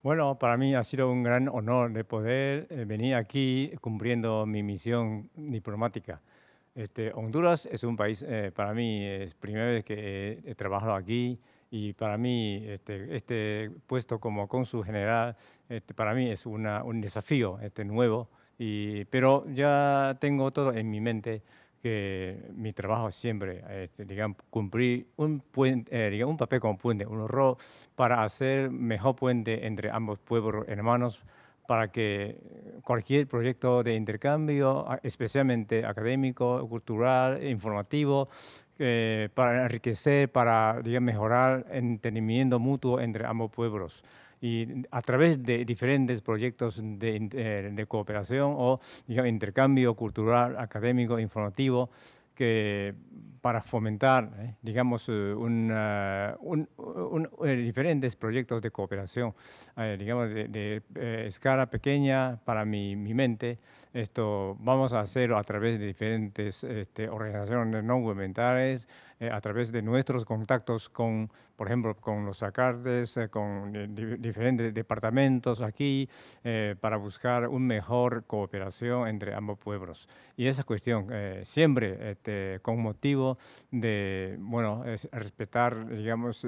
Bueno, para mí ha sido un gran honor de poder eh, venir aquí cumpliendo mi misión diplomática. Este, Honduras es un país, eh, para mí, es primera vez que he, trabajado aquí y para mí este, este puesto como cónsul general, este, para mí es un desafío este, nuevo, y, pero ya tengo todo en mi mente que mi trabajo siempre, este, digamos, cumplir eh, un, papel como puente, un rol para hacer mejor puente entre ambos pueblos hermanos, para que cualquier proyecto de intercambio, especialmente académico, cultural, e informativo, eh, para enriquecer, para mejorar entendimiento mutuo entre ambos pueblos y a través de diferentes proyectos de, eh, cooperación o intercambio cultural, académico, informativo, que para fomentar, eh, digamos, eh, diferentes proyectos de cooperación, de, escala pequeña para mi, mente. Esto vamos a hacer a través de diferentes este, organizaciones no gubernamentales, eh, a través de nuestros contactos con, por ejemplo, con los acardes, eh, con eh, diferentes departamentos aquí, para buscar una mejor cooperación entre ambos pueblos. Y esa cuestión, siempre este, con motivo de, bueno, es respetar, digamos,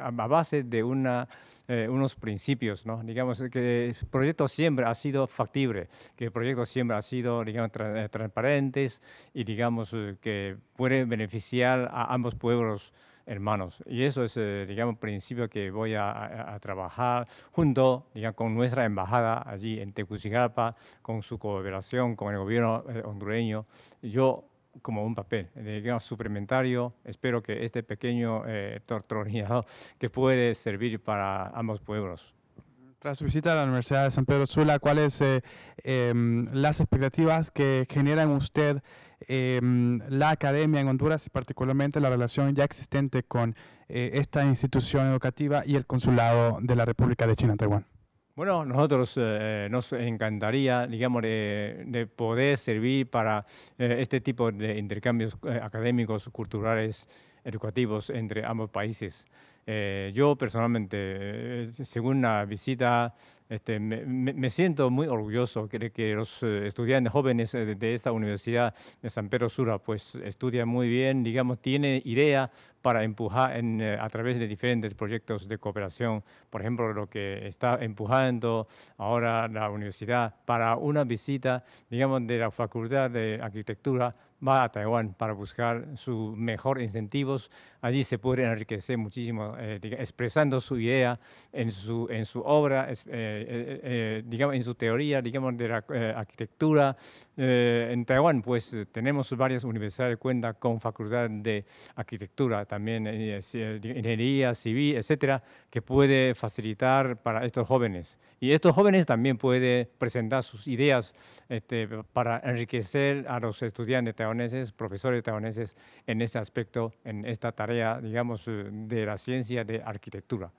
a base de una, unos principios, ¿no? Digamos que el proyecto siempre ha sido factible, que el proyecto siempre ha sido, digamos, transparentes y, digamos, que puede beneficiar a ambos pueblos hermanos. Y eso es, eh, digamos, principio que voy a, trabajar junto, digamos, con nuestra embajada allí en Tegucigalpa, con su cooperación con el gobierno eh, hondureño. Yo como un papel, eh, digamos, suplementario. Espero que este pequeño eh, que puede servir para ambos pueblos. Tras su visita a la Universidad de San Pedro Sula, ¿cuáles son em, las expectativas que generan usted Em, la academia en Honduras y particularmente la relación ya existente con eh, esta institución educativa y el consulado de la República de China en Taiwán. Bueno, nosotros eh, nos encantaría, digamos, de, de poder servir para eh, este tipo de intercambios académicos, culturales, educativos entre ambos países. Eh, yo personalmente, eh, según la visita, este, me, siento muy orgulloso de que los eh, estudiantes jóvenes de esta Universidad de San Pedro Sura pues, estudian muy bien, digamos, tiene idea para empujar en, a través de diferentes proyectos de cooperación. Por ejemplo, lo que está empujando ahora la universidad para una visita, digamos, de la Facultad de Arquitectura va a Taiwán para buscar sus mejores incentivos. Allí se puede enriquecer muchísimo, eh, expresando su idea en su, en su obra, eh, eh, digamos, en su teoría, digamos, de la arquitectura. en Taiwán, pues, tenemos varias universidades de cuenta con facultad de arquitectura, también ingeniería civil, etcétera, que puede facilitar para estos jóvenes. Y estos jóvenes también pueden presentar sus ideas este, para enriquecer a los estudiantes taiwaneses, profesores taiwaneses en este aspecto, en esta tarea, digamos, eh, de la ciencia de arquitectura.